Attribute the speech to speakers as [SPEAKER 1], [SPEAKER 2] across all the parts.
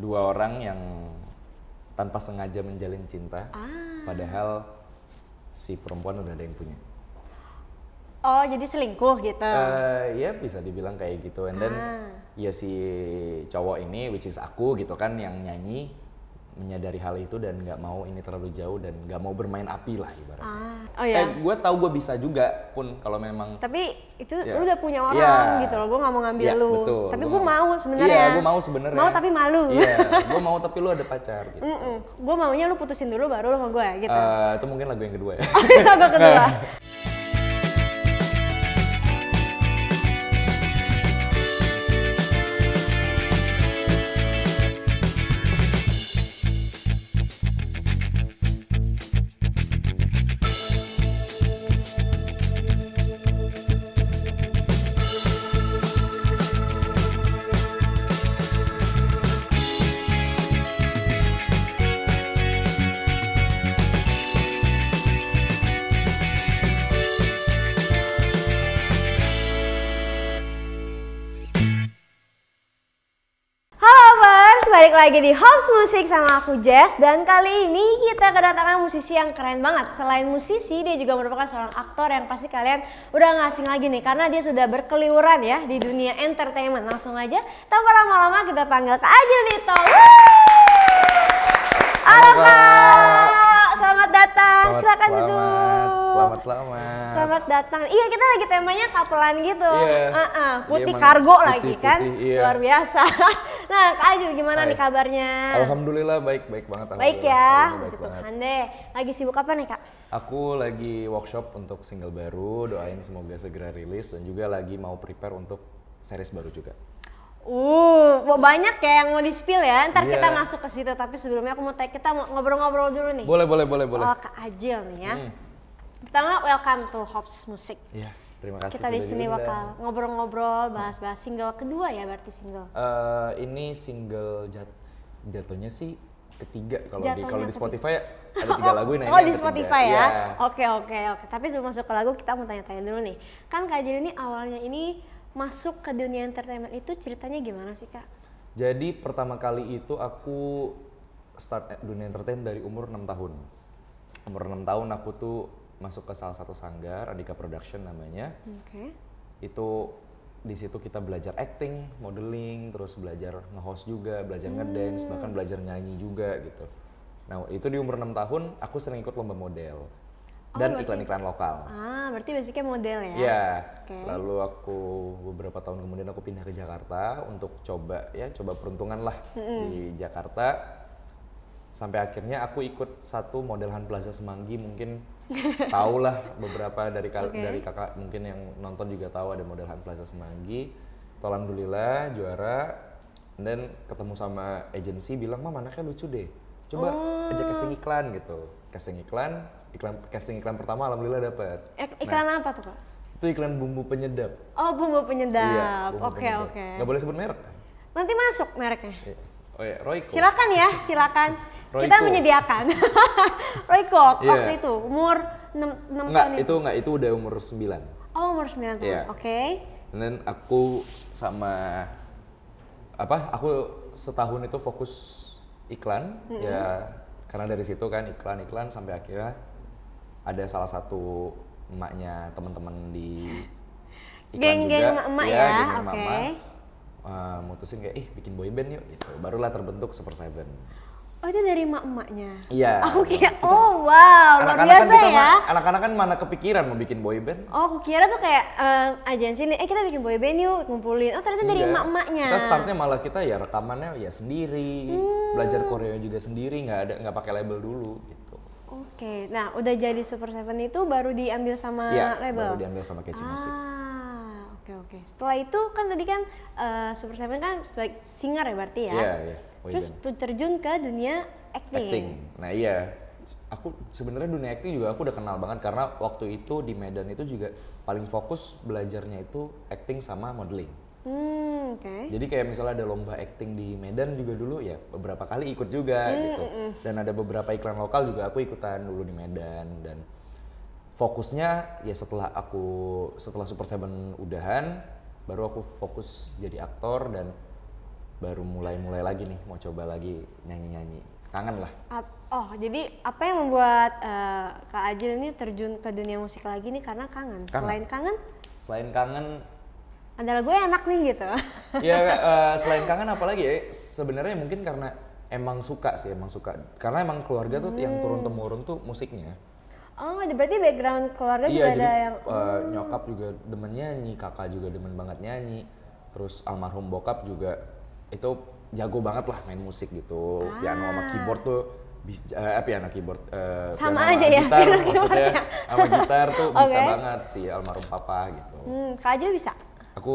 [SPEAKER 1] dua orang yang tanpa sengaja menjalin cinta ah. padahal si perempuan udah ada yang punya
[SPEAKER 2] oh jadi selingkuh gitu
[SPEAKER 1] uh, ya bisa dibilang kayak gitu and then ah. ya si cowok ini which is aku gitu kan yang nyanyi menyadari hal itu dan nggak mau ini terlalu jauh dan nggak mau bermain api lah ibaratnya.
[SPEAKER 2] Ah. Oh iya. Eh,
[SPEAKER 1] gue tahu gue bisa juga pun kalau memang.
[SPEAKER 2] Tapi itu ya. lu udah punya orang ya. gitu loh. Gue nggak mau ngambil ya, lu. Betul. Tapi gue mau sebenarnya. Iya, gue mau
[SPEAKER 1] sebenarnya. Mau tapi malu. Iya, gue mau tapi lu ada pacar. Gitu.
[SPEAKER 2] Mm -mm. Gue maunya lu putusin dulu baru lu sama gue gitu. Uh,
[SPEAKER 1] itu mungkin lagu yang kedua ya. lagu kedua. Nah.
[SPEAKER 2] lagi di House Music sama aku Jess dan kali ini kita kedatangan musisi yang keren banget. Selain musisi, dia juga merupakan seorang aktor yang pasti kalian udah asing lagi nih karena dia sudah berkeliuran ya di dunia entertainment. Langsung aja tanpa lama-lama kita panggil Kak Ajil Dito.
[SPEAKER 3] Halo Kak,
[SPEAKER 2] selamat datang. Selamat, Silakan
[SPEAKER 3] duduk. Selamat selamat. Selamat
[SPEAKER 2] datang. Iya kita lagi temanya kapelan gitu. Yeah. Uh -uh, putih kargo putih, lagi putih, kan. Putih, iya. Luar biasa. Nah, Kak Ajil gimana Hai. nih kabarnya?
[SPEAKER 1] Alhamdulillah baik-baik banget. Baik ya, untuk Hande.
[SPEAKER 2] deh. Lagi sibuk apa nih Kak?
[SPEAKER 1] Aku lagi workshop untuk single baru, doain semoga segera rilis dan juga lagi mau prepare untuk series baru juga.
[SPEAKER 2] Uh, banyak ya yang mau di spill ya. Ntar yeah. kita iya. masuk ke situ, tapi sebelumnya aku mau tanya kita mau ngobrol-ngobrol dulu nih. Boleh, boleh, boleh, soal boleh. Soal Kak Ajil nih ya. Hmm. Pertama, welcome to Hops Music.
[SPEAKER 1] Yeah. Terima kasih kita di sini bakal
[SPEAKER 2] ngobrol-ngobrol bahas-bahas single kedua ya berarti single.
[SPEAKER 1] Uh, ini single jat jatuhnya sih ketiga kalau di kalau di Spotify ketiga. Ya, ada tiga lagu ini oh, di Spotify ya. Iya.
[SPEAKER 2] Oke oke oke. Tapi sebelum masuk ke lagu kita mau tanya-tanya dulu nih. Kan Kak Jil ini awalnya ini masuk ke dunia entertainment itu ceritanya gimana sih Kak?
[SPEAKER 1] Jadi pertama kali itu aku start eh, dunia entertain dari umur 6 tahun. Umur 6 tahun aku tuh masuk ke salah satu sanggar Adika Production namanya. Okay. Itu di situ kita belajar acting, modeling, terus belajar nge-host juga, belajar hmm. ngedance, bahkan belajar nyanyi juga gitu. Nah, itu di umur 6 tahun aku sering ikut lomba model oh,
[SPEAKER 2] dan iklan iklan-iklan lokal. Ah, berarti basicnya model ya? Iya. Okay. Lalu
[SPEAKER 1] aku beberapa tahun kemudian aku pindah ke Jakarta untuk coba ya, coba peruntungan lah mm -hmm. di Jakarta sampai akhirnya aku ikut satu model Han Plaza Semanggi mungkin
[SPEAKER 3] tahu
[SPEAKER 1] lah beberapa dari okay. dari kakak mungkin yang nonton juga tahu ada model Han Plaza Semanggi alhamdulillah juara dan ketemu sama agensi bilang mama anaknya lucu deh coba oh. ajak casting iklan gitu casting iklan iklan casting iklan pertama alhamdulillah dapat
[SPEAKER 2] nah, iklan nah, apa tuh kak
[SPEAKER 1] itu iklan bumbu penyedap
[SPEAKER 2] oh bumbu iya, penyedap oke iya, oke okay, okay. Gak
[SPEAKER 1] boleh sebut merek kan?
[SPEAKER 2] nanti masuk mereknya
[SPEAKER 1] iya. oh ya Royco silakan ya
[SPEAKER 2] silakan Roy kita menyediakan Roy yeah. waktu itu umur 6, 6 Nggak, tahun itu.
[SPEAKER 1] enggak itu udah umur 9
[SPEAKER 2] oh umur 9 tahun yeah. oke okay.
[SPEAKER 1] dan aku sama apa aku setahun itu fokus iklan mm -hmm. ya karena dari situ kan iklan iklan sampai akhirnya ada salah satu emaknya teman-teman di iklan geng, juga emak iya, ya, ya. Geng okay. uh, mutusin kayak ih bikin boyband yuk gitu barulah terbentuk Super Seven
[SPEAKER 2] Oh itu dari emak-emaknya? Iya. Aku kayak, oh wow, luar biasa kan ya.
[SPEAKER 1] Anak-anak kan mana kepikiran mau bikin boyband.
[SPEAKER 2] Oh aku kira tuh kayak uh, agensi nih, eh kita bikin boyband yuk, ngumpulin. Oh ternyata dari emak-emaknya. Kita startnya
[SPEAKER 1] malah kita ya rekamannya ya sendiri, hmm. belajar koreo juga sendiri, nggak ada nggak pakai label dulu gitu.
[SPEAKER 2] Oke, okay. nah udah jadi Super Seven itu baru diambil sama yeah, label? baru diambil sama Kecil ah. Musik. Oke oke. Setelah itu kan tadi kan uh, Super Seven kan sebagai singer ya berarti ya? Iya yeah,
[SPEAKER 1] iya. Yeah Oh, terus
[SPEAKER 2] tuh terjun ke dunia acting. acting.
[SPEAKER 1] Nah iya, aku sebenarnya dunia acting juga aku udah kenal banget karena waktu itu di Medan itu juga paling fokus belajarnya itu acting sama modeling.
[SPEAKER 3] Hmm, okay. Jadi
[SPEAKER 1] kayak misalnya ada lomba acting di Medan juga dulu ya beberapa kali ikut juga hmm, gitu. Mm. Dan ada beberapa iklan lokal juga aku ikutan dulu di Medan dan fokusnya ya setelah aku setelah Super Seven udahan baru aku fokus jadi aktor dan baru mulai-mulai lagi nih mau coba lagi nyanyi-nyanyi kangen lah
[SPEAKER 2] oh jadi apa yang membuat uh, kak Ajil ini terjun ke dunia musik lagi nih karena kangen, kangen. selain kangen
[SPEAKER 1] selain kangen
[SPEAKER 2] adalah gue enak nih gitu
[SPEAKER 1] ya uh, selain kangen apalagi ya sebenarnya mungkin karena emang suka sih emang suka karena emang keluarga tuh yang hmm. turun temurun tuh musiknya
[SPEAKER 2] Oh, berarti background keluarga iya, juga jadi, ada yang uh,
[SPEAKER 1] nyokap juga demen nyanyi, kakak juga demen banget nyanyi. Terus almarhum bokap juga itu jago banget lah main musik gitu ah. piano sama keyboard tuh eh, eh, piano keyboard eh, sama aja ya gitar, piano maksudnya sama gitar tuh okay. bisa banget si almarhum papa gitu
[SPEAKER 2] hmm, kak aja bisa
[SPEAKER 1] aku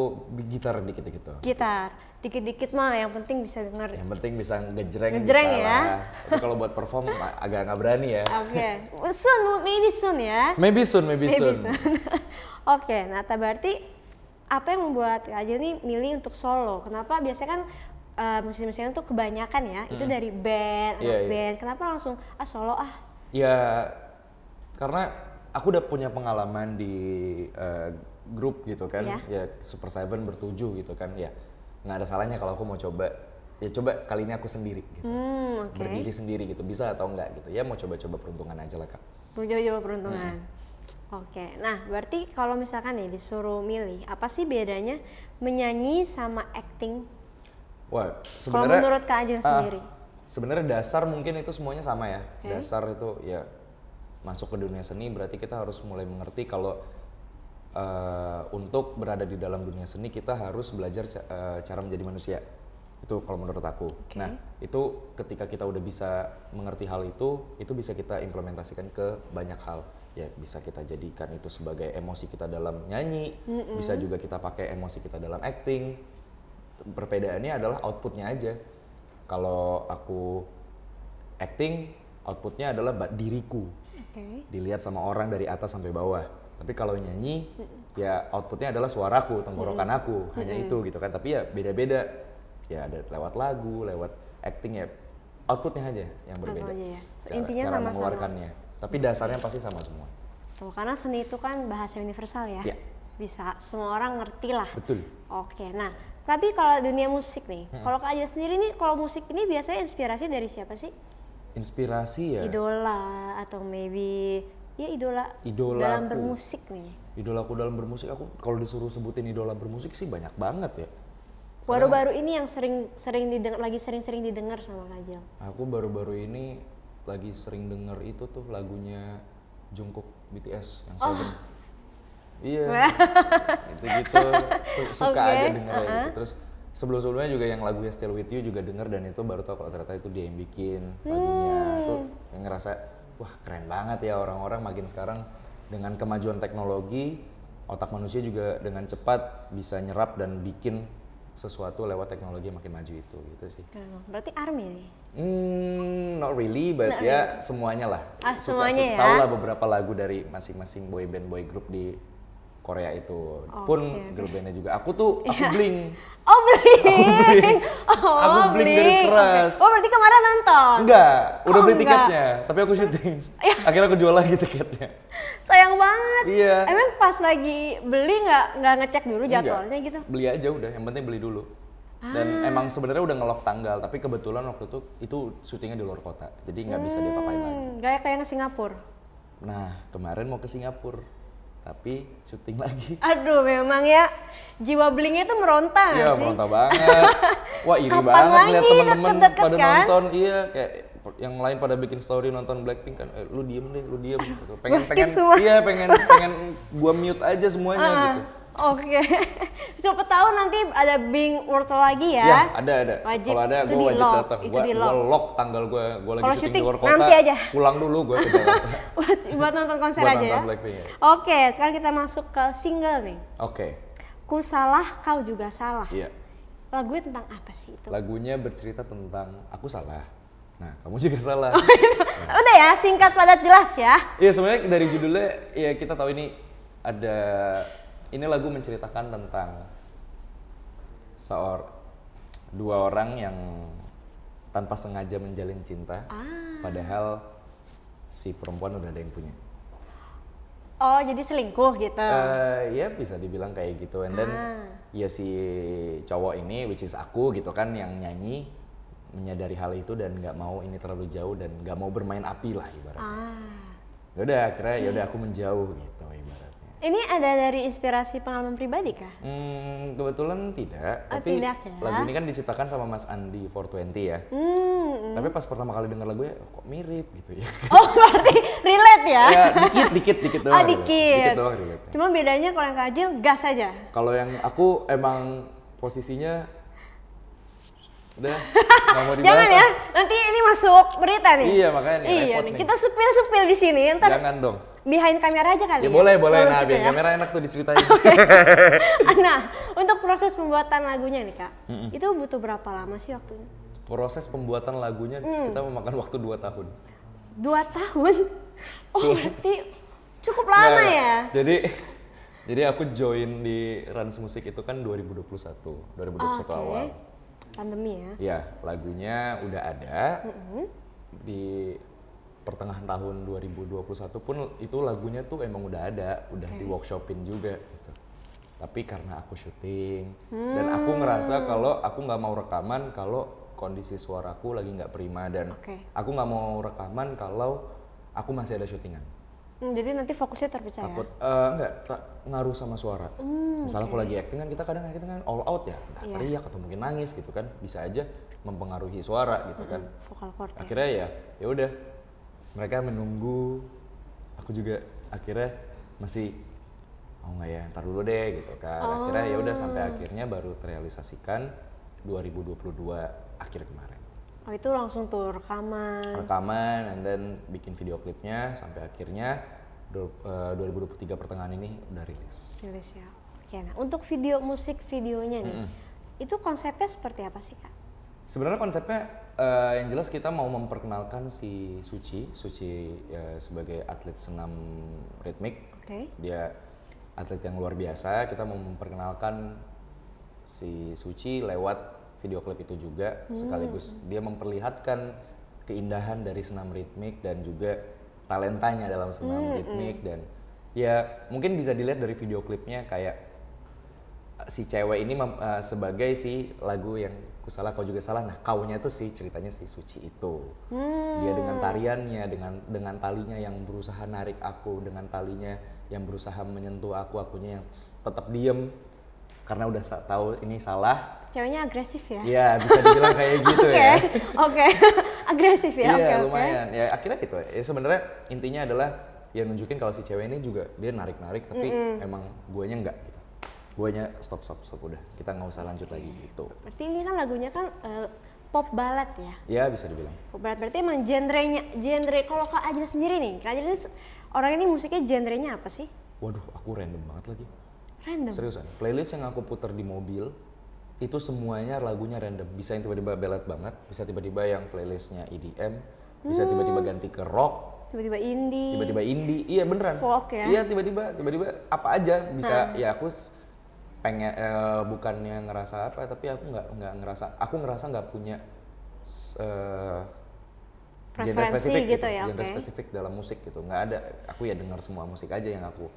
[SPEAKER 1] gitar dikit dikit tuh
[SPEAKER 2] gitar dikit-dikit mah yang penting bisa denger yang
[SPEAKER 1] penting bisa ngejreng ngejreng ya tapi kalau buat perform agak nggak berani ya
[SPEAKER 2] oke okay. soon maybe soon ya maybe soon maybe, maybe soon, soon. oke okay, nah berarti apa yang membuat Kak Ajil nih milih untuk solo? Kenapa biasanya kan uh, eh, musisi-musisinya tuh kebanyakan ya, hmm. itu dari band, iya, anak band. Iya. yeah. band. Kenapa langsung ah solo ah?
[SPEAKER 1] Ya karena aku udah punya pengalaman di uh, grup gitu kan, yeah. ya Super Seven bertujuh gitu kan, ya nggak ada salahnya kalau aku mau coba ya coba kali ini aku sendiri
[SPEAKER 3] gitu. Hmm, okay. Berdiri
[SPEAKER 1] sendiri gitu, bisa atau enggak gitu. Ya mau coba-coba peruntungan aja lah Kak.
[SPEAKER 2] Mau coba-coba peruntungan. Oke, nah berarti kalau misalkan nih disuruh milih, apa sih bedanya menyanyi sama acting?
[SPEAKER 3] Wah, sebenarnya. Kalau menurut
[SPEAKER 2] Kak Ajil uh, ah, sendiri?
[SPEAKER 1] Sebenarnya dasar mungkin itu semuanya sama ya. Okay. Dasar itu ya masuk ke dunia seni berarti kita harus mulai mengerti kalau uh, untuk berada di dalam dunia seni kita harus belajar uh, cara menjadi manusia. Itu kalau menurut aku. Okay. Nah, itu ketika kita udah bisa mengerti hal itu, itu bisa kita implementasikan ke banyak hal ya bisa kita jadikan itu sebagai emosi kita dalam nyanyi, mm bisa juga kita pakai emosi kita dalam acting. Perbedaannya adalah outputnya aja. Kalau aku acting, outputnya adalah diriku. Okay. Dilihat sama orang dari atas sampai bawah. Tapi kalau nyanyi, mm ya outputnya adalah suaraku, tenggorokan mm aku, mm hanya itu gitu kan. Tapi ya beda-beda. Ya ada lewat lagu, lewat acting ya outputnya aja yang berbeda. Aja ya. Cara, Intinya cara sama mengeluarkannya. Tapi dasarnya pasti sama semua.
[SPEAKER 2] Tuh, karena seni itu kan bahasa universal ya. ya. Bisa semua orang ngerti lah. Betul. Oke, nah tapi kalau dunia musik nih, hmm. kalau Kak Aja sendiri nih, kalau musik ini biasanya inspirasi dari siapa sih?
[SPEAKER 1] Inspirasi ya?
[SPEAKER 2] Idola atau maybe ya idola.
[SPEAKER 1] Idola dalam aku. bermusik nih. Idola aku dalam bermusik, aku kalau disuruh sebutin idola bermusik sih banyak banget ya. Baru-baru
[SPEAKER 2] ini yang sering sering didengar lagi sering-sering didengar sama Kak
[SPEAKER 1] Aku baru-baru ini lagi sering denger itu tuh lagunya Jungkook BTS yang Seven. Oh. Iya. itu gitu su suka okay. aja denger uh -huh. gitu. Terus sebelum-sebelumnya juga yang lagunya Still With You juga denger dan itu baru tau kalau ternyata itu dia yang bikin
[SPEAKER 3] lagunya. Hmm. Tuh
[SPEAKER 1] ngerasa wah keren banget ya orang-orang makin sekarang dengan kemajuan teknologi otak manusia juga dengan cepat bisa nyerap dan bikin sesuatu lewat teknologi yang makin maju itu gitu sih.
[SPEAKER 2] Berarti army nih?
[SPEAKER 1] Hmm, not really, but not ya really. semuanya lah. Ah, semuanya ya? Tahu lah beberapa lagu dari masing-masing boy band boy group di Korea itu okay, oh, pun girl bandnya juga. Aku tuh aku yeah. bling. Oh bling.
[SPEAKER 3] Aku bling. Oh, aku bling, bling. garis keras.
[SPEAKER 1] Okay. Oh berarti
[SPEAKER 2] kemarin nonton? Enggak,
[SPEAKER 1] udah oh, beli enggak. tiketnya, tapi aku syuting. Yeah. Akhirnya aku jual lagi tiketnya.
[SPEAKER 2] Sayang banget. Iya. Yeah. Emang pas lagi beli nggak nggak ngecek dulu jadwalnya gitu?
[SPEAKER 1] Beli aja udah, yang penting beli dulu. Dan ah. emang sebenarnya udah ngelok tanggal, tapi kebetulan waktu itu itu syutingnya di luar kota, jadi nggak hmm, bisa dipapain
[SPEAKER 2] lagi. Gaya kayak ke Singapura.
[SPEAKER 1] Nah, kemarin mau ke Singapura tapi syuting lagi.
[SPEAKER 2] Aduh, memang ya jiwa blingnya itu meronta Iya, sih? meronta banget.
[SPEAKER 1] Wah, iri Kapan banget lihat teman-teman pada kan? nonton. Iya, kayak yang lain pada bikin story nonton Blackpink kan, eh, lu diem deh, lu diem. Aduh, gitu. pengen pengen, semua. iya pengen pengen gua mute aja semuanya uh -huh. gitu.
[SPEAKER 2] Oke. Okay. Siapa tahu nanti ada Bing Wortel lagi ya. Iya,
[SPEAKER 1] ada ada. Kalau ada gue wajib datang. Gue lock. lock tanggal gue gue lagi Kalo syuting, di luar kota. Nanti aja. Pulang dulu gue ke Jakarta.
[SPEAKER 2] buat nonton konser buat aja ya. nonton ya. Oke, okay, sekarang kita masuk ke single nih. Oke. Okay. Ku salah, kau juga salah. Iya. Lagunya tentang apa sih itu?
[SPEAKER 1] Lagunya bercerita tentang aku salah. Nah, kamu juga salah. Oh, iya.
[SPEAKER 2] nah. Udah ya, singkat padat jelas ya.
[SPEAKER 1] Iya, sebenarnya dari judulnya ya kita tahu ini ada ini lagu menceritakan tentang seor dua orang yang tanpa sengaja menjalin cinta ah. padahal si perempuan udah ada yang punya
[SPEAKER 2] oh jadi selingkuh gitu
[SPEAKER 1] uh, ya bisa dibilang kayak gitu and then ah. ya si cowok ini which is aku gitu kan yang nyanyi menyadari hal itu dan nggak mau ini terlalu jauh dan nggak mau bermain api lah ibaratnya ah. yaudah akhirnya ya udah aku menjauh gitu
[SPEAKER 2] ini ada dari inspirasi pengalaman pribadi kah?
[SPEAKER 1] Hmm, kebetulan tidak. Oh, tapi tidak ya? lagu ini kan diciptakan sama Mas Andi 420 ya. Hmm,
[SPEAKER 2] hmm. Tapi
[SPEAKER 1] pas pertama kali dengar lagunya kok mirip gitu ya. Oh,
[SPEAKER 2] berarti relate ya? ya
[SPEAKER 1] dikit dikit dikit oh, doang. Oh, dikit. Dikit doang relate.
[SPEAKER 2] Cuma bedanya kalau yang Kajil gas aja.
[SPEAKER 1] Kalau yang aku emang posisinya Udah, nggak mau dibahas. Jangan ya,
[SPEAKER 2] nanti ini masuk berita nih. Iya, makanya nih, Iya, nih. nih. Kita sepil-sepil di sini. Ntar... Jangan dong behind kamera aja kali ya? ya? Boleh, boleh. Nah, gitu behind ya? kamera
[SPEAKER 1] enak tuh diceritain. Okay.
[SPEAKER 2] nah, untuk proses pembuatan lagunya nih Kak, mm -mm. itu butuh berapa lama sih waktunya?
[SPEAKER 1] Proses pembuatan lagunya mm. kita memakan waktu 2 tahun.
[SPEAKER 2] 2 tahun? Oh, iya. berarti cukup lama nah, ya?
[SPEAKER 1] Jadi jadi aku join di Rans Musik itu kan 2021, 2021 okay. awal.
[SPEAKER 2] Pandemi ya? Iya,
[SPEAKER 1] lagunya udah ada. Mm -hmm. Di pertengahan tahun 2021 pun itu lagunya tuh emang udah ada, udah okay. Hmm. di workshopin juga gitu. Tapi karena aku syuting hmm. dan aku hmm. ngerasa kalau aku nggak mau rekaman kalau kondisi suaraku lagi nggak prima dan okay. aku nggak mau rekaman kalau aku masih ada syutingan.
[SPEAKER 2] Hmm, jadi nanti fokusnya terpecah ya? Takut,
[SPEAKER 1] ya? Uh, eh, enggak, tak ngaruh sama suara.
[SPEAKER 2] Hmm, Misalnya okay. aku lagi
[SPEAKER 1] acting kan kita kadang acting kan all out ya, entah yeah. teriak atau mungkin nangis gitu kan, bisa aja mempengaruhi suara gitu hmm, kan. Vokal cord. Ya. Akhirnya ya, ya udah mereka menunggu aku juga akhirnya masih oh nggak ya ntar dulu deh gitu kan oh. akhirnya ya udah sampai oh. akhirnya baru terrealisasikan 2022 akhir kemarin
[SPEAKER 2] oh itu langsung tuh rekaman
[SPEAKER 1] rekaman and then bikin video klipnya sampai akhirnya 2023 eh, pertengahan ini udah rilis
[SPEAKER 2] rilis ya oke nah untuk video musik videonya nih mm -hmm. itu konsepnya seperti apa sih kak
[SPEAKER 1] sebenarnya konsepnya uh, yang jelas kita mau memperkenalkan si Suci, Suci uh, sebagai atlet senam ritmik. Okay. Dia atlet yang luar biasa. Kita mau memperkenalkan si Suci lewat video klip itu juga, hmm. sekaligus dia memperlihatkan keindahan dari senam ritmik dan juga talentanya dalam senam hmm. hmm. ritmik dan ya mungkin bisa dilihat dari video klipnya kayak si cewek ini uh, sebagai si lagu yang ku salah kau juga salah nah kaunya tuh si ceritanya si suci itu
[SPEAKER 3] hmm. dia dengan
[SPEAKER 1] tariannya dengan dengan talinya yang berusaha narik aku dengan talinya yang berusaha menyentuh aku akunya yang tetap diem karena udah tahu ini salah
[SPEAKER 2] ceweknya agresif ya Iya bisa dibilang kayak gitu okay. ya oke agresif ya iya okay, lumayan
[SPEAKER 1] okay. ya akhirnya gitu ya sebenarnya intinya adalah ya nunjukin kalau si cewek ini juga dia narik narik tapi mm -hmm. emang guanya enggak gitu gue nya stop stop stop udah kita nggak usah lanjut lagi iya. gitu
[SPEAKER 2] berarti ini kan lagunya kan uh, pop ballad ya
[SPEAKER 1] ya bisa dibilang
[SPEAKER 2] pop balad berarti emang genrenya genre kalau kak Ajla sendiri nih kak Ajla orang ini musiknya genrenya apa sih
[SPEAKER 1] waduh aku random banget lagi random seriusan playlist yang aku putar di mobil itu semuanya lagunya random bisa yang tiba-tiba ballad banget bisa tiba-tiba yang playlistnya EDM bisa hmm. tiba-tiba ganti ke rock
[SPEAKER 2] tiba-tiba indie tiba-tiba
[SPEAKER 1] indie iya beneran folk ya iya tiba-tiba tiba-tiba apa aja bisa hmm. ya aku pengen eh, bukannya ngerasa apa tapi aku nggak nggak ngerasa aku ngerasa nggak punya uh, genre spesifik gitu, gitu ya genre okay. spesifik dalam musik gitu nggak ada aku ya dengar semua musik aja yang aku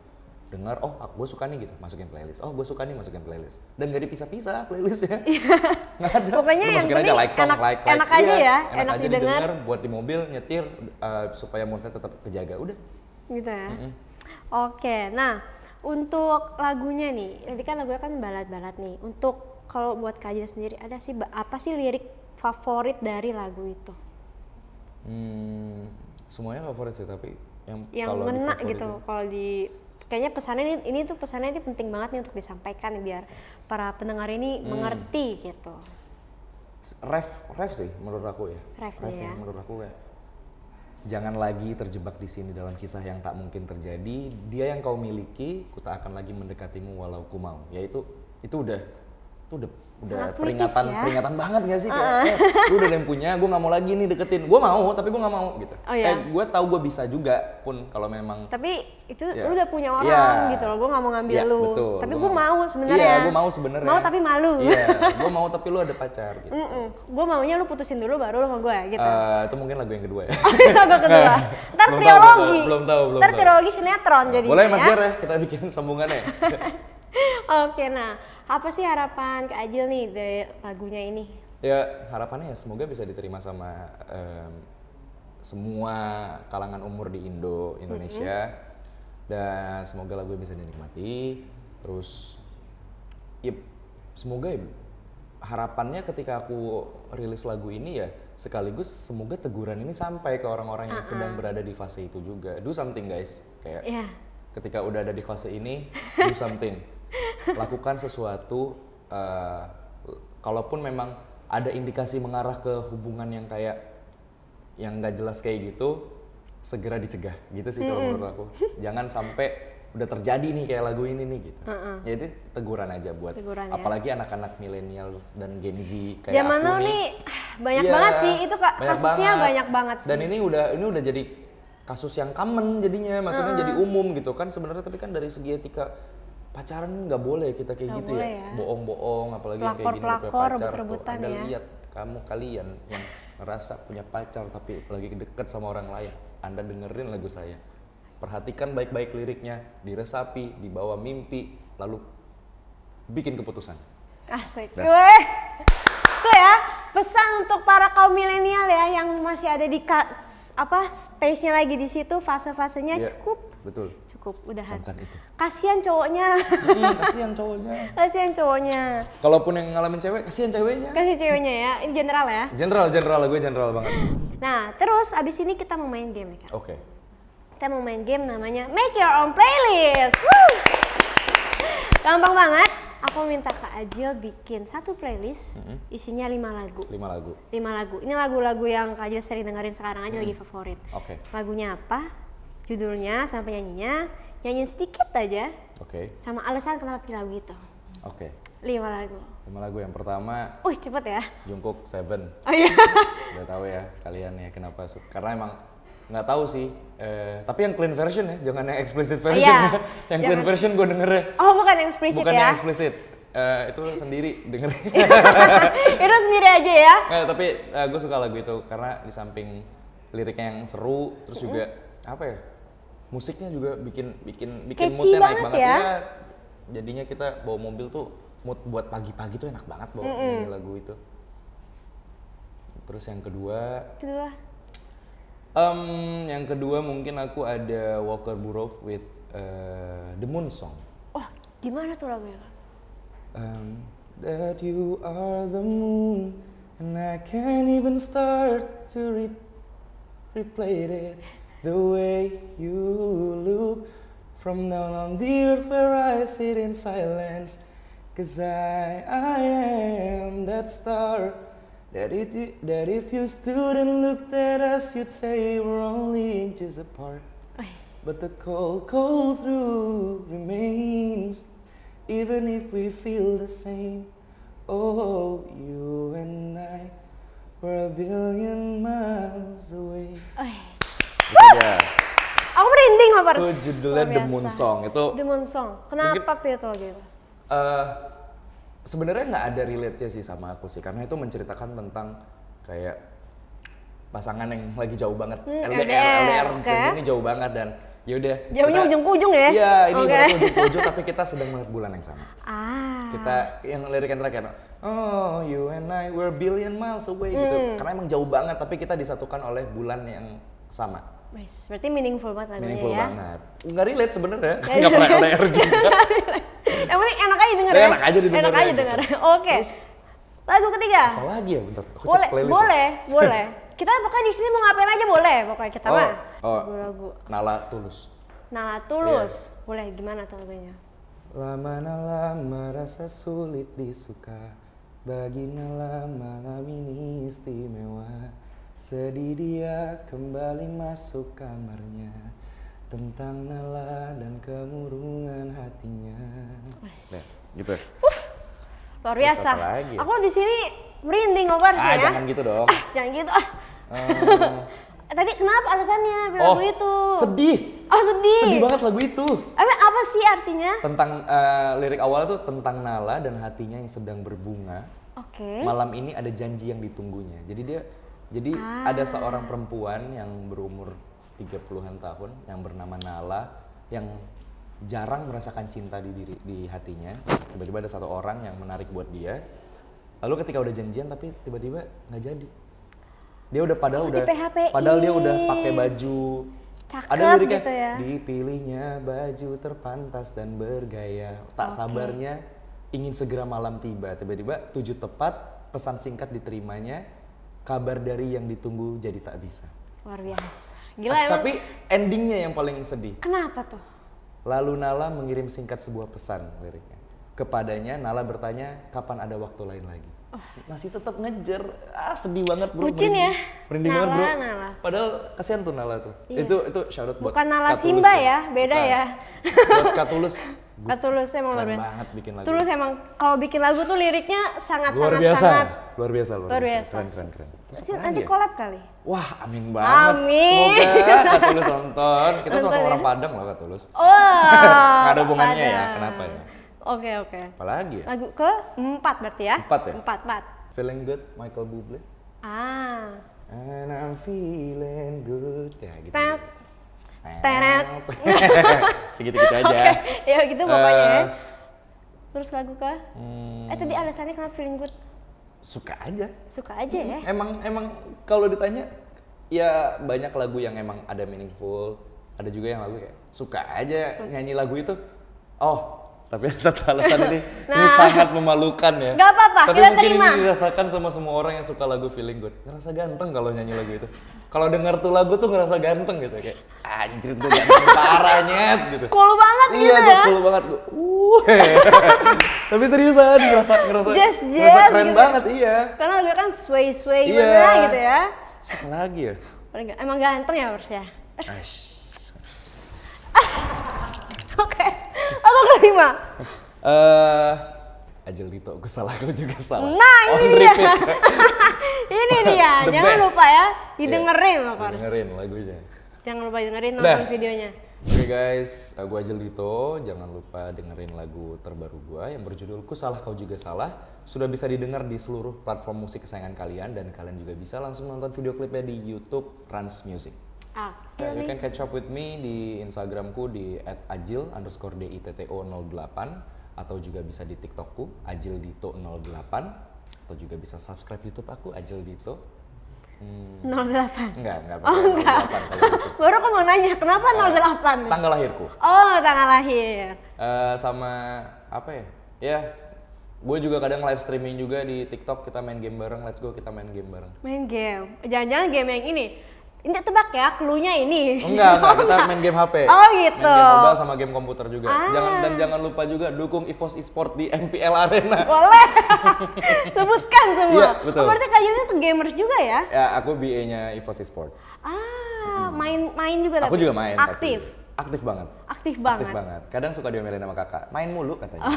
[SPEAKER 1] dengar oh aku gue suka nih gitu masukin playlist oh gue suka nih masukin playlist dan gak dipisah-pisah
[SPEAKER 3] playlistnya iya. nggak ada pokoknya Lu masukin aja like
[SPEAKER 1] song enak, like like enak aja iya, ya enak, enak aja didengar buat di mobil nyetir uh, supaya moodnya tetap kejaga udah gitu ya mm -hmm.
[SPEAKER 2] oke nah untuk lagunya nih nanti kan lagunya kan balat-balat nih untuk kalau buat kajian sendiri ada sih apa sih lirik favorit dari lagu itu
[SPEAKER 1] hmm, semuanya favorit sih tapi yang yang ngena gitu
[SPEAKER 2] kalau di kayaknya pesannya ini, ini tuh pesannya ini penting banget nih untuk disampaikan biar para pendengar ini hmm. mengerti gitu
[SPEAKER 1] ref ref sih menurut aku ya ref, ref ya. ya menurut aku kayak jangan lagi terjebak di sini dalam kisah yang tak mungkin terjadi. Dia yang kau miliki, ku tak akan lagi mendekatimu walau ku mau. Yaitu itu udah itu udah udah Sangat peringatan ya? peringatan banget gak sih kayak uh. eh, lu udah ada yang punya gue nggak mau lagi nih deketin gue mau tapi gue nggak mau gitu oh, iya. kayak eh, gue tahu gue bisa juga pun kalau memang
[SPEAKER 2] tapi itu ya. lu udah punya orang ya. gitu loh gue nggak mau ngambil ya, lu betul. tapi gue mau sebenarnya iya gue mau sebenarnya mau tapi malu iya
[SPEAKER 1] gue mau tapi lu ada pacar
[SPEAKER 2] gitu mm -mm. gue maunya lu putusin dulu baru lu sama gue gitu uh,
[SPEAKER 1] itu mungkin lagu yang kedua ya
[SPEAKER 2] oh, lagu kedua ntar belum tahu, belum tahu ntar trilogi sinetron jadi boleh mas Jer ya
[SPEAKER 1] kita bikin sambungannya
[SPEAKER 2] Oke, nah apa sih harapan Kak Ajil nih dari lagunya ini?
[SPEAKER 1] Ya harapannya ya semoga bisa diterima sama um, semua kalangan umur di Indo Indonesia mm -hmm. dan semoga lagu bisa dinikmati. Terus, ya semoga ya, harapannya ketika aku rilis lagu ini ya sekaligus semoga teguran ini sampai ke orang-orang yang uh -uh. sedang berada di fase itu juga. Do something guys, kayak yeah. ketika udah ada di fase ini, do something. lakukan sesuatu uh, kalaupun memang ada indikasi mengarah ke hubungan yang kayak yang nggak jelas kayak gitu segera dicegah gitu sih kalau menurut aku jangan sampai udah terjadi nih kayak lagu ini nih gitu.
[SPEAKER 2] Uh -uh. Jadi
[SPEAKER 1] teguran aja buat teguran, ya. apalagi anak-anak milenial dan Gen Z kayak Zaman aku nih.
[SPEAKER 2] banyak ya, banget sih itu banyak kasusnya banget. banyak banget sih. Dan ini
[SPEAKER 1] udah ini udah jadi kasus yang common jadinya, maksudnya uh -uh. jadi umum gitu kan sebenarnya tapi kan dari segi etika pacaran kan nggak boleh kita kayak gak gitu ya. ya. Bohong-bohong apalagi pelakor, kayak gini pelakor, pacar. Tuh, anda ya. lihat kamu kalian yang merasa punya pacar tapi lagi deket sama orang lain. Anda dengerin lagu saya. Perhatikan baik-baik liriknya, diresapi, dibawa mimpi, lalu bikin keputusan.
[SPEAKER 2] Asik. Gue. Tuh ya, pesan untuk para kaum milenial ya yang masih ada di apa space-nya lagi di situ, fase-fasenya yeah, cukup. Betul cukup udahan kasihan cowoknya hmm, kasihan cowoknya kasihan cowoknya
[SPEAKER 1] kalaupun yang ngalamin cewek kasihan ceweknya
[SPEAKER 2] kasih ceweknya ya ini general ya
[SPEAKER 1] general general gue general banget
[SPEAKER 2] nah terus abis ini kita mau main game ya kan oke okay. kita mau main game namanya make your own playlist Woo! gampang banget aku minta Kak Ajil bikin satu playlist mm -hmm. isinya lima lagu. Lima lagu. Lima lagu. Ini lagu-lagu yang Kak Ajil sering dengerin sekarang aja mm. lagi favorit. Oke. Okay. Lagunya apa? judulnya sama penyanyinya nyanyiin sedikit aja Oke. Okay. Sama alasan kenapa pilih lagu itu. Oke. Okay. Lima lagu.
[SPEAKER 1] Lima lagu yang pertama. Oh cepet ya. Jungkook Seven. Oh iya. Udah tau ya kalian ya kenapa suka. Karena emang nggak tahu sih. Eh, tapi yang clean version ya, jangan yang explicit oh, version. Iya. Ya. yang jangan. clean version gue denger. Ya.
[SPEAKER 2] Oh bukan yang explicit bukan ya? Bukan yang
[SPEAKER 1] explicit. Uh, itu sendiri dengerin itu
[SPEAKER 2] sendiri aja ya
[SPEAKER 1] nah, tapi uh, eh, gue suka lagu itu karena di samping liriknya yang seru terus juga apa ya musiknya juga bikin bikin bikin Kecil moodnya naik banget ya. ya. Jadinya kita bawa mobil tuh mood buat pagi-pagi tuh enak banget bawa mm -hmm. nyanyi lagu itu. Terus yang kedua. Kedua. Um, yang kedua mungkin aku ada Walker
[SPEAKER 3] Burrow with uh, The Moon Song.
[SPEAKER 2] Oh, gimana tuh lagunya?
[SPEAKER 3] Um, that you are the moon and I can't even start to re replay it. the way you look from down on the earth where I sit in silence. Cause I, I am that star that, it, that if you stood and looked at us, you'd say we're only inches apart. But the cold, cold truth remains, even if we feel the same. Oh, you and I were a billion miles away. Iya. Aku merinding loh Pars.
[SPEAKER 1] Itu judulnya The Moon Song. Itu The
[SPEAKER 2] Moon Song. Kenapa itu lagi? Uh,
[SPEAKER 1] eh, Sebenarnya nggak ada relate-nya sih sama aku sih, karena itu menceritakan tentang kayak pasangan yang lagi jauh banget hmm, LDR LDR, LDR okay. ini jauh banget dan ya udah jauhnya ujung ke ujung ya iya ini okay. ujung ke ujung tapi kita sedang melihat bulan yang sama
[SPEAKER 2] ah.
[SPEAKER 1] kita yang lirik yang terakhir oh you and I were billion miles away gitu. hmm. gitu karena emang jauh banget tapi kita disatukan oleh bulan yang sama
[SPEAKER 2] Wes, berarti meaningful banget lagunya meaningful ya. banget.
[SPEAKER 1] Enggak relate sebenarnya. Enggak pernah LDR juga.
[SPEAKER 2] Yang penting enak aja denger. Enak ya. aja denger. Enak aja gitu. denger. Oke. Lagu ketiga. Apa lagi
[SPEAKER 1] ya bentar? Aku boleh, cek playlist. Ya. Boleh,
[SPEAKER 2] ya. boleh. kita pokoknya di sini mau ngapain aja boleh pokoknya kita oh, mah. Oh, oh lagu.
[SPEAKER 3] Nala Tulus.
[SPEAKER 2] Nala Tulus. Yeah. Boleh gimana tuh lagunya?
[SPEAKER 3] Lama nala merasa sulit disuka Bagi nala malam ini istimewa Sedih dia kembali masuk kamarnya tentang nala dan kemurungan hatinya.
[SPEAKER 2] Nah, gitu. Uh, luar biasa. Lagi? Aku di sini merinding over Ah, ya. jangan gitu dong. Ah, jangan gitu. Ah. Oh. Tadi kenapa alasannya oh, lagu itu? Sedih.
[SPEAKER 1] Oh sedih. Sedih banget lagu itu.
[SPEAKER 2] Emang apa sih artinya?
[SPEAKER 1] Tentang eh, lirik awal tuh tentang nala dan hatinya yang sedang berbunga.
[SPEAKER 3] Oke. Malam
[SPEAKER 1] ini ada janji yang ditunggunya. Jadi dia jadi ah. ada seorang perempuan yang berumur 30-an tahun yang bernama Nala yang jarang merasakan cinta di diri di hatinya. Tiba-tiba ada satu orang yang menarik buat dia. Lalu ketika udah janjian tapi tiba-tiba nggak jadi. Dia udah padahal oh, udah padahal dia udah pakai baju
[SPEAKER 3] Cakep ada liriknya gitu ya.
[SPEAKER 1] dipilihnya baju terpantas dan bergaya tak okay. sabarnya ingin segera malam tiba tiba-tiba tujuh tepat pesan singkat diterimanya kabar dari yang ditunggu jadi tak bisa.
[SPEAKER 2] Luar nah, biasa. Gila ah, emang. Tapi
[SPEAKER 1] endingnya yang paling sedih. Kenapa tuh? Lalu Nala mengirim singkat sebuah pesan liriknya. Kepadanya Nala bertanya, kapan ada waktu lain lagi? masih tetap ngejar ah sedih banget bro bucin ya merinding nala, banget bro nala. padahal kasihan tuh Nala tuh iya. itu itu shout out buat bukan Nala Katulus Simba ya, ya. beda bukan. ya buat Katulus
[SPEAKER 2] Katulus emang luar biasa banget bikin lagu Tulus emang kalau bikin lagu tuh liriknya sangat luar sangat biasa. sangat
[SPEAKER 1] luar biasa luar, luar biasa. biasa keren keren keren Terus nanti ya? collab kali wah amin banget amin. semoga Katulus nonton kita sama-sama orang ya? Padang loh Katulus oh, nggak ada hubungannya ya, Padang. ya kenapa ya
[SPEAKER 2] Oke okay, oke. Okay. Apalagi ya? Lagu ke empat berarti ya? Empat ya? Empat empat.
[SPEAKER 3] Feeling good Michael Bublé.
[SPEAKER 2] Ah.
[SPEAKER 3] And I'm feeling good ya gitu. Tep. Teret.
[SPEAKER 1] Segitu-gitu aja. Okay.
[SPEAKER 2] Ya gitu pokoknya uh, ya. Eh. Terus lagu ke?
[SPEAKER 1] Hmm. Eh tadi
[SPEAKER 2] alasannya kenapa feeling good?
[SPEAKER 1] Suka aja.
[SPEAKER 2] Suka aja ya? hmm. ya. Emang
[SPEAKER 1] emang kalau ditanya ya banyak lagu yang emang ada meaningful, ada juga yang lagu kayak suka aja nyanyi lagu itu. Oh, tapi satu alasan ini, nah, ini sangat memalukan ya. Gak apa-apa, Tapi mungkin terima. ini dirasakan sama semua orang yang suka lagu Feeling Good. Ngerasa ganteng kalau nyanyi lagu itu. Kalau dengar tuh lagu tuh ngerasa ganteng gitu. Ya, kayak, anjir gue ganteng parah nyet gitu. Cool banget iya, gitu ya? Iya, gue cool banget. Gue, uh, Tapi seriusan, ngerasa, ngerasa, just, just, ngerasa keren gitu. Ya. banget, iya.
[SPEAKER 2] Karena lagu kan sway-sway iya. gitu ya.
[SPEAKER 1] Sek lagi ya?
[SPEAKER 2] Emang ganteng ya, harusnya. ya? Oke. Atau kelima?
[SPEAKER 1] Eh, uh, Ajel Dito, gue salah, gue juga salah. Nah, ini dia.
[SPEAKER 2] ini dia, jangan best. lupa ya, didengerin yeah, iya, Dengerin lagunya. Jangan lupa dengerin nonton nah. videonya.
[SPEAKER 1] Oke okay guys, aku gue Ajel Jangan lupa dengerin lagu terbaru gue yang berjudul Ku Salah Kau Juga Salah. Sudah bisa didengar di seluruh platform musik kesayangan kalian dan kalian juga bisa langsung nonton video klipnya di YouTube Trans Music.
[SPEAKER 2] Akil ya, you can catch up with
[SPEAKER 1] me di Instagramku di @ajil underscore ditto 08 atau juga bisa di TikTokku ajildito 08 atau juga bisa subscribe YouTube aku ajildito hmm. 08 enggak enggak oh enggak 08, gitu.
[SPEAKER 2] baru aku mau nanya kenapa uh, eh, 08 tanggal lahirku oh tanggal lahir
[SPEAKER 1] uh, sama apa ya ya yeah gue juga kadang live streaming juga di TikTok kita main game bareng let's go kita main game bareng
[SPEAKER 2] main game jangan-jangan game yang ini ini tebak ya, cluenya ini. Oh, enggak, enggak, oh, kita
[SPEAKER 1] main game HP. Oh gitu. Main game gitu. mobile sama game komputer juga. Ah. Jangan dan jangan lupa juga dukung EVOS Esport di MPL Arena. Boleh.
[SPEAKER 2] Sebutkan semua. Iya, betul. Oh, berarti Kak gamers juga ya?
[SPEAKER 1] Ya, aku BA-nya EVOS Esport.
[SPEAKER 2] Ah, main main juga Aku tapi. juga main. Aktif. Tapi Aktif banget. Aktif banget. Aktif
[SPEAKER 1] banget. Kadang suka diomelin sama kakak. Main mulu katanya.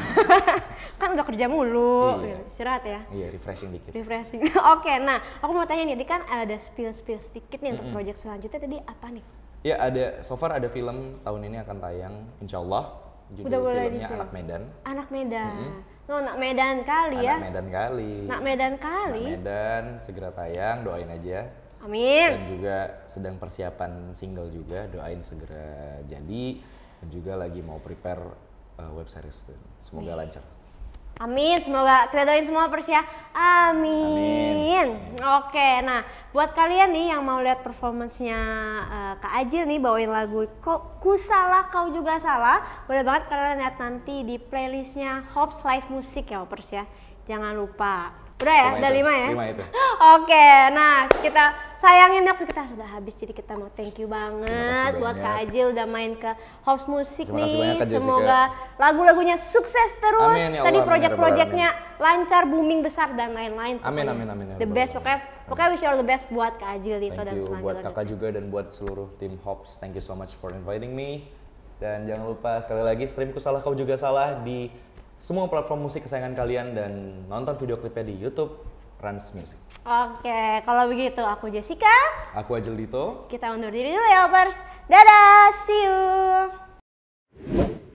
[SPEAKER 2] kan udah kerja mulu. Iya. Gitu. Istirahat ya.
[SPEAKER 1] Iya, refreshing dikit.
[SPEAKER 2] Refreshing. Oke, nah aku mau tanya nih, ini kan ada spill-spill sedikit nih mm -hmm. untuk proyek selanjutnya tadi apa nih?
[SPEAKER 1] Ya ada, so far ada film tahun ini akan tayang, Insyaallah. Allah. Judul udah boleh filmnya Anak Medan.
[SPEAKER 2] Anak Medan. Mm -hmm. Oh, nak Medan kali ya? Nak
[SPEAKER 1] Medan kali. Nak
[SPEAKER 2] Medan kali. Nak
[SPEAKER 1] Medan segera tayang, doain aja.
[SPEAKER 2] Amin. Dan
[SPEAKER 1] juga sedang persiapan single juga, doain segera jadi. Dan juga lagi mau prepare uh, web series dan semoga Amin. lancar.
[SPEAKER 2] Amin, semoga kita doain semua persia. Amin. Amin. Oke, nah buat kalian nih yang mau lihat performancenya uh, Kak Ajil nih bawain lagu Kok Ku Salah Kau Juga Salah, boleh banget kalian lihat nanti di playlistnya Hops Live Music ya Hoppers ya. Jangan lupa. Udah ya, udah lima ya. Lima itu. Oke, nah kita sayangin waktu kita sudah habis jadi kita mau thank you banget buat Kak Ajil udah main ke Hops music nih. Semoga lagu-lagunya sukses terus. Ya Tadi ya project-projectnya lancar, booming besar dan lain-lain. Amin, amin, amin. Ya the best pokoknya pokoknya wish you all the best buat Kak Ajil itu dan selanjutnya. buat Kakak
[SPEAKER 1] juga dan buat seluruh tim Hops. Thank you so much for inviting me. Dan jangan lupa sekali lagi streamku salah kau juga salah di semua platform musik kesayangan kalian dan nonton video klipnya di YouTube Rans Music.
[SPEAKER 2] Oke, kalau begitu aku Jessica,
[SPEAKER 1] aku Ajel Dito.
[SPEAKER 2] Kita undur diri dulu ya, Opers. Dadah, see you.